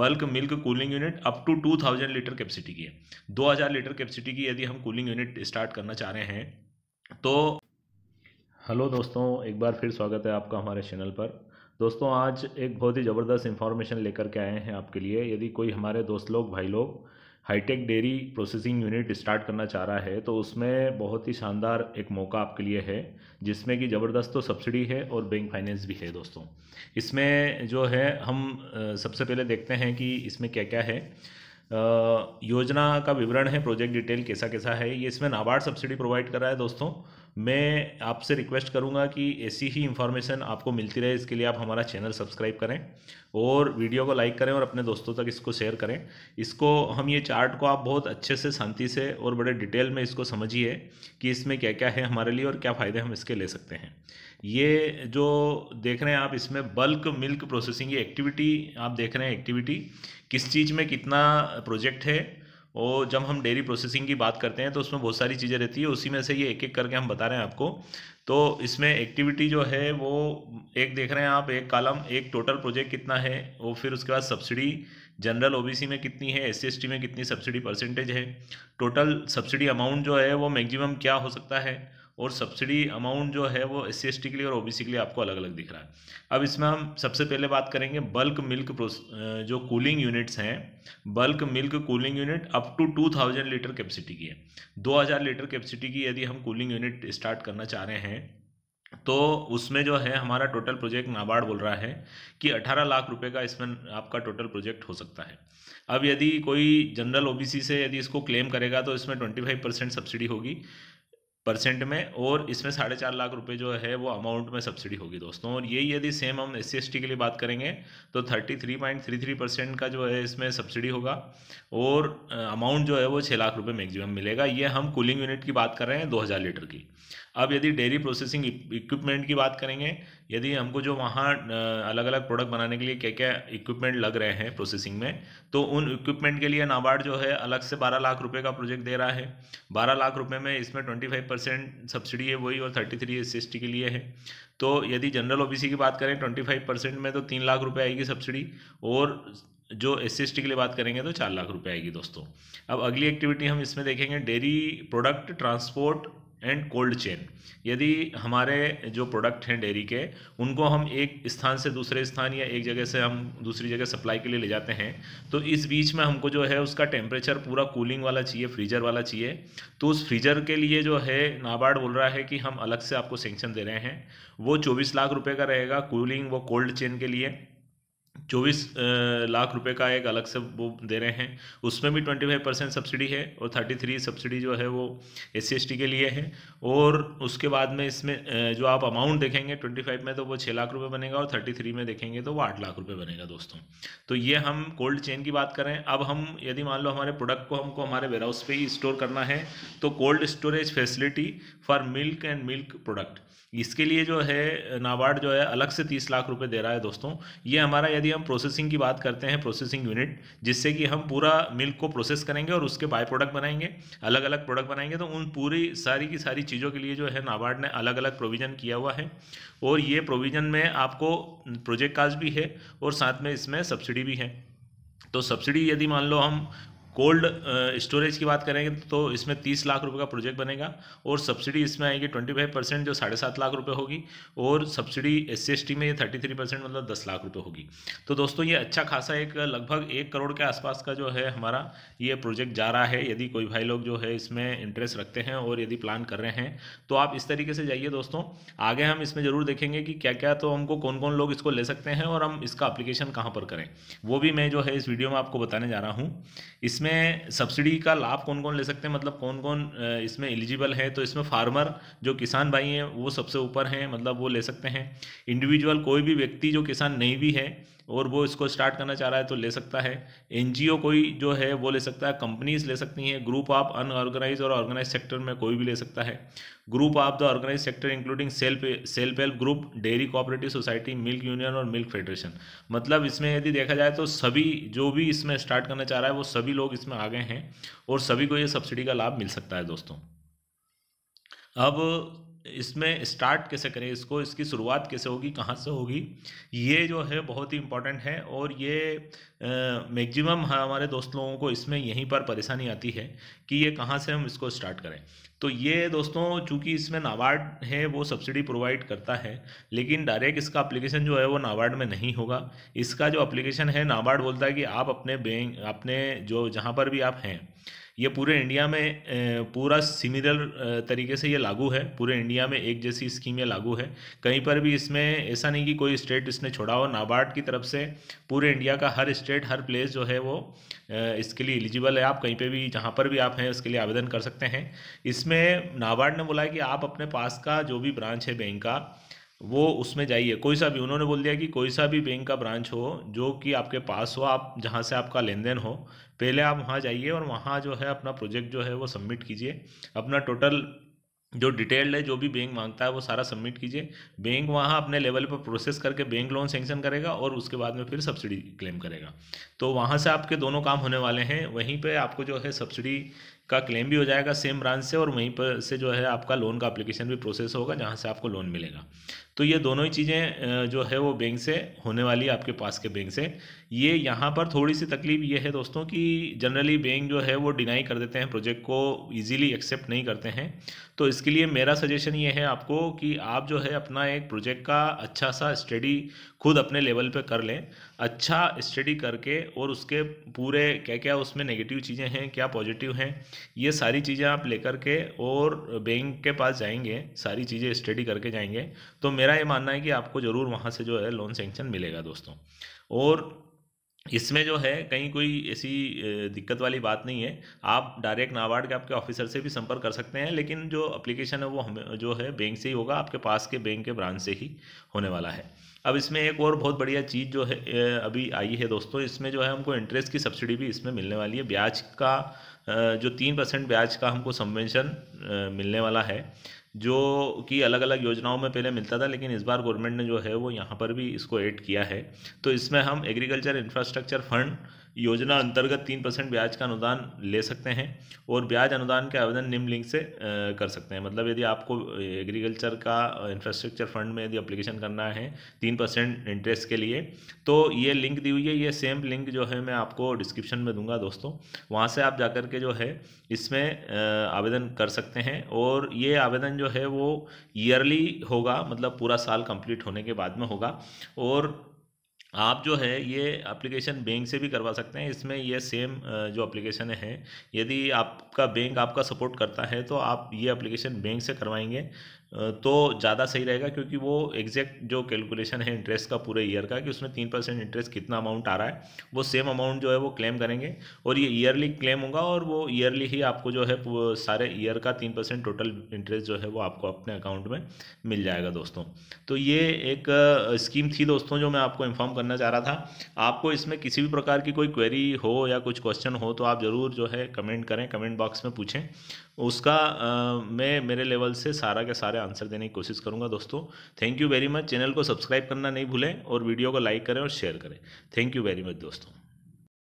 bulk milk cooling unit up to two thousand litre capacity की है दो हज़ार लीटर कैपेसिटी की यदि हम कूलिंग यूनिट स्टार्ट करना चाह रहे हैं तो हेलो दोस्तों एक बार फिर स्वागत है आपका हमारे चैनल पर दोस्तों आज एक बहुत ही ज़बरदस्त इन्फॉर्मेशन लेकर के आए हैं आपके लिए यदि कोई हमारे दोस्त लोग भाई लोग hi tech dairy processing unit start करना चाह रहा है तो उसमें बहुत ही शानदार एक मौका आपके लिए है जिसमें कि ज़बरदस्त तो सब्सिडी है और बैंक फाइनेंस भी है दोस्तों इसमें जो है हम सबसे पहले देखते हैं कि इसमें क्या क्या है योजना का विवरण है प्रोजेक्ट डिटेल कैसा कैसा है ये इसमें नाबार्ड सब्सिडी प्रोवाइड कर रहा है दोस्तों मैं आपसे रिक्वेस्ट करूँगा कि ऐसी ही इन्फॉर्मेशन आपको मिलती रहे इसके लिए आप हमारा चैनल सब्सक्राइब करें और वीडियो को लाइक करें और अपने दोस्तों तक इसको शेयर करें इसको हम ये चार्ट को आप बहुत अच्छे से शांति से और बड़े डिटेल में इसको समझिए कि इसमें क्या क्या है हमारे लिए और क्या फ़ायदे हम इसके ले सकते हैं ये जो देख रहे हैं आप इसमें बल्क मिल्क प्रोसेसिंग ये एक्टिविटी आप देख रहे हैं एक्टिविटी किस चीज़ में कितना प्रोजेक्ट है वो जब हम डेयरी प्रोसेसिंग की बात करते हैं तो उसमें बहुत सारी चीज़ें रहती है उसी में से ये एक एक करके हम बता रहे हैं आपको तो इसमें एक्टिविटी जो है वो एक देख रहे हैं आप एक कालम एक टोटल प्रोजेक्ट कितना है वो फिर उसके बाद सब्सिडी जनरल ओबीसी में कितनी है एस सी में कितनी सब्सिडी परसेंटेज है टोटल सब्सिडी अमाउंट जो है वो मैक्सिमम क्या हो सकता है और सब्सिडी अमाउंट जो है वो एस सी के लिए और ओबीसी के लिए आपको अलग अलग दिख रहा है अब इसमें हम सबसे पहले बात करेंगे बल्क मिल्क जो कूलिंग यूनिट्स हैं bulk milk cooling unit up to two thousand litre capacity की है दो हज़ार लीटर कैपेसिटी की यदि हम कूलिंग यूनिट स्टार्ट करना चाह रहे हैं तो उसमें जो है हमारा टोटल प्रोजेक्ट नाबार्ड बोल रहा है कि 18 लाख रुपए का इसमें आपका टोटल प्रोजेक्ट हो सकता है अब यदि कोई जनरल ओबीसी से यदि इसको क्लेम करेगा तो इसमें 25 परसेंट सब्सिडी होगी परसेंट में और इसमें साढ़े चार लाख रुपए जो है वो अमाउंट में सब्सिडी होगी दोस्तों और ये यदि सेम हम एस सी के लिए बात करेंगे तो thirty three point three three percent का जो है इसमें सब्सिडी होगा और अमाउंट जो है वो छः लाख रुपए मैक्सिमम मिलेगा ये हम कूलिंग यूनिट की बात कर रहे हैं दो हज़ार लीटर की अब यदि डेयरी प्रोसेसिंग इक्विपमेंट की बात करेंगे यदि हमको जो वहाँ अलग अलग प्रोडक्ट बनाने के लिए क्या क्या इक्विपमेंट लग रहे हैं प्रोसेसिंग में तो उन इक्विपमेंट के लिए नाबार्ड जो है अलग से बारह लाख रुपये का प्रोजेक्ट दे रहा है बारह लाख रुपये में इसमें ट्वेंटी फाइव परसेंट सब्सिडी है वही और थर्टी थ्री एस के लिए है तो यदि जनरल ओ की बात करें ट्वेंटी फाइव परसेंट में तो तीन लाख रुपए आएगी सब्सिडी और जो एस सी के लिए बात करेंगे तो चार लाख रुपए आएगी दोस्तों अब अगली एक्टिविटी हम इसमें देखेंगे dairy product transport and cold chain यदि हमारे जो प्रोडक्ट हैं डेयरी के उनको हम एक स्थान से दूसरे स्थान या एक जगह से हम दूसरी जगह सप्लाई के लिए ले जाते हैं तो इस बीच में हमको जो है उसका टेम्परेचर पूरा कूलिंग वाला चाहिए फ्रीजर वाला चाहिए तो उस फ्रीजर के लिए जो है नाबार्ड बोल रहा है कि हम अलग से आपको सेंक्शन दे रहे हैं वो चौबीस लाख रुपये का रहेगा कूलिंग वो कोल्ड चेन के लिए चौबीस लाख रुपए का एक अलग से वो दे रहे हैं उसमें भी ट्वेंटी फाइव परसेंट सब्सिडी है और थर्टी थ्री सब्सिडी जो है वो एस सी के लिए है और उसके बाद में इसमें जो आप अमाउंट देखेंगे ट्वेंटी फाइव में तो वो छः लाख रुपये बनेगा और थर्टी थ्री में देखेंगे तो वो आठ लाख रुपये बनेगा दोस्तों तो ये हम कोल्ड चेन की बात करें अब हम यदि मान लो हमारे प्रोडक्ट को हमको हमारे वेराउस पर ही स्टोर करना है तो cold storage facility for milk and milk product इसके लिए जो है नाबार्ड जो है अलग से तीस लाख रुपये दे रहा है दोस्तों ये हमारा यदि हम हम प्रोसेसिंग की बात करते हैं प्रोसेसिंग यूनिट जिससे कि हम पूरा मिल्क को प्रोसेस करेंगे और उसके बाय प्रोडक्ट बनाएंगे अलग अलग प्रोडक्ट बनाएंगे तो उन पूरी सारी की सारी चीज़ों के लिए जो है नाबार्ड ने अलग अलग प्रोविज़न किया हुआ है और ये प्रोविज़न में आपको प्रोजेक्ट काज भी है और साथ में इसमें सब्सिडी भी है तो सब्सिडी यदि मान लो हम कोल्ड स्टोरेज की बात करेंगे तो इसमें तीस लाख रुपए का प्रोजेक्ट बनेगा और सब्सिडी इसमें आएगी ट्वेंटी फाइव परसेंट जो साढ़े सात लाख रुपए होगी और सब्सिडी एस सी में ये थर्टी थ्री परसेंट मतलब दस लाख रुपए होगी तो दोस्तों ये अच्छा खासा एक लगभग एक करोड़ के आसपास का जो है हमारा ये प्रोजेक्ट जा रहा है यदि कोई भाई लोग जो है इसमें इंटरेस्ट रखते हैं और यदि प्लान कर रहे हैं तो आप इस तरीके से जाइए दोस्तों आगे हम इसमें ज़रूर देखेंगे कि क्या क्या तो हमको कौन कौन लोग इसको ले सकते हैं और हम इसका अप्लीकेशन कहाँ पर करें वो भी मैं जो है इस वीडियो में आपको बताने जा रहा हूँ इस इसमें सब्सिडी का लाभ कौन कौन ले सकते हैं मतलब कौन कौन इसमें एलिजिबल है तो इसमें फार्मर जो किसान भाई हैं वो सबसे ऊपर हैं मतलब वो ले सकते हैं इंडिविजुअल कोई भी व्यक्ति जो किसान नहीं भी है और वो इसको स्टार्ट करना चाह रहा है तो ले सकता है एन कोई जो है वो ले सकता है कंपनीज ले सकती हैं ग्रुप ऑफ अनऑर्गेनाइज और ऑर्गेनाइज सेक्टर में कोई भी ले सकता है group of the organised sector including self self help group dairy cooperative society milk union और मिल्क फेडरेशन मतलब इसमें यदि देखा जाए तो सभी जो भी इसमें स्टार्ट करना चाह रहा है वो सभी लोग इसमें आ गए हैं और सभी को ये सब्सिडी का लाभ मिल सकता है दोस्तों अब इसमें स्टार्ट कैसे करें इसको इसकी शुरुआत कैसे होगी कहाँ से होगी ये जो है बहुत ही इम्पॉर्टेंट है और ये मैक्सिमम हाँ, हमारे दोस्त लोगों को इसमें यहीं पर परेशानी आती है कि ये कहाँ से हम इसको स्टार्ट करें तो ये दोस्तों चूंकि इसमें नाबार्ड है वो सब्सिडी प्रोवाइड करता है लेकिन डायरेक्ट इसका अप्लीकेशन जो है वो नाबार्ड में नहीं होगा इसका जो अप्लीकेशन है नाबार्ड बोलता है कि आप अपने बैंक अपने जो जहाँ पर भी आप हैं ये पूरे इंडिया में पूरा सिमिलर तरीके से ये लागू है पूरे इंडिया में एक जैसी स्कीम ये लागू है कहीं पर भी इसमें ऐसा नहीं कि कोई स्टेट इसने छोड़ा हो नाबार्ड की तरफ से पूरे इंडिया का हर स्टेट हर प्लेस जो है वो इसके लिए एलिजिबल है आप कहीं पर भी जहाँ पर भी आप हैं उसके लिए आवेदन कर सकते हैं इसमें नाबार्ड ने बोला है कि आप अपने पास का जो भी ब्रांच है बैंक का वो उसमें जाइए कोई सा भी उन्होंने बोल दिया कि कोई सा भी बैंक का ब्रांच हो जो कि आपके पास हो आप जहाँ से आपका लेन देन हो पहले आप वहाँ जाइए और वहाँ जो है अपना प्रोजेक्ट जो है वो सबमिट कीजिए अपना टोटल जो डिटेल्ड है जो भी बैंक मांगता है वो सारा सबमिट कीजिए बैंक वहाँ अपने लेवल पर प्रोसेस करके बैंक लोन सेंक्शन करेगा और उसके बाद में फिर सब्सिडी क्लेम करेगा तो वहाँ से आपके दोनों काम होने वाले हैं वहीं पे आपको जो है सब्सिडी का क्लेम भी हो जाएगा सेम ब्रांच से और वहीं पर से जो है आपका लोन का अप्लीकेशन भी प्रोसेस होगा जहाँ से आपको लोन मिलेगा तो ये दोनों ही चीज़ें जो है वो बैंक से होने वाली है आपके पास के बैंक से ये यहाँ पर थोड़ी सी तकलीफ ये है दोस्तों कि जनरली बैंक जो है वो डिनाई कर देते हैं प्रोजेक्ट को ईजिली एक्सेप्ट नहीं करते हैं तो इसके लिए मेरा सजेशन ये है आपको कि आप जो है अपना एक प्रोजेक्ट का अच्छा सा स्टडी खुद अपने लेवल पर कर लें अच्छा स्टडी करके और उसके पूरे क्या क्या उसमें नेगेटिव चीज़ें हैं क्या पॉजिटिव हैं ये सारी चीज़ें आप लेकर के और बैंक के पास जाएंगे सारी चीज़ें स्टडी करके जाएंगे तो मेरा ये मानना है कि आपको ज़रूर वहाँ से जो है लोन सेंक्शन मिलेगा दोस्तों और इसमें जो है कहीं कोई ऐसी दिक्कत वाली बात नहीं है आप डायरेक्ट नाबार्ड के आपके ऑफिसर से भी संपर्क कर सकते हैं लेकिन जो अप्लीकेशन है वो हम जो है बैंक से ही होगा आपके पास के बैंक के ब्रांच से ही होने वाला है अब इसमें एक और बहुत बढ़िया चीज़ जो है अभी आई है दोस्तों इसमें जो है हमको इंटरेस्ट की सब्सिडी भी इसमें मिलने वाली है ब्याज का जो तीन परसेंट ब्याज का हमको सम्वेंशन मिलने वाला है जो कि अलग अलग योजनाओं में पहले मिलता था लेकिन इस बार गवर्नमेंट ने जो है वो यहाँ पर भी इसको ऐड किया है तो इसमें हम एग्रीकल्चर इंफ्रास्ट्रक्चर फंड योजना अंतर्गत तीन परसेंट ब्याज का अनुदान ले सकते हैं और ब्याज अनुदान के आवेदन निम्न लिंक से कर सकते हैं मतलब यदि आपको एग्रीकल्चर का इंफ्रास्ट्रक्चर फंड में यदि अप्लीकेशन करना है तीन परसेंट इंटरेस्ट के लिए तो ये लिंक दी हुई है ये सेम लिंक जो है मैं आपको डिस्क्रिप्शन में दूंगा दोस्तों वहाँ से आप जाकर के जो है इसमें आवेदन कर सकते हैं और ये आवेदन जो है वो ईयरली होगा मतलब पूरा साल कंप्लीट होने के बाद में होगा और आप जो है ये एप्लीकेशन बैंक से भी करवा सकते हैं इसमें ये सेम जो एप्लीकेशन है यदि आपका बैंक आपका सपोर्ट करता है तो आप ये एप्लीकेशन बैंक से करवाएंगे तो ज़्यादा सही रहेगा क्योंकि वो एग्जैक्ट जो कैलकुलेशन है इंटरेस्ट का पूरे ईयर का कि उसमें तीन परसेंट इंटरेस्ट कितना अमाउंट आ रहा है वो सेम अमाउंट जो है वो क्लेम करेंगे और ये ईयरली क्लेम होगा और वो ईयरली ही आपको जो है सारे ईयर का तीन परसेंट टोटल इंटरेस्ट जो है वो आपको अपने अकाउंट में मिल जाएगा दोस्तों तो ये एक स्कीम थी दोस्तों जो मैं आपको इन्फॉर्म करना चाह रहा था आपको इसमें किसी भी प्रकार की कोई क्वेरी हो या कुछ क्वेश्चन हो तो आप ज़रूर जो है कमेंट करें कमेंट बॉक्स में पूछें उसका आ, मैं मेरे लेवल से सारा के सारे आंसर देने की कोशिश करूंगा दोस्तों thank you very much channel को सब्सक्राइब करना नहीं भूलें और वीडियो को लाइक करें और शेयर करें थैंक यू वेरी मच दोस्तों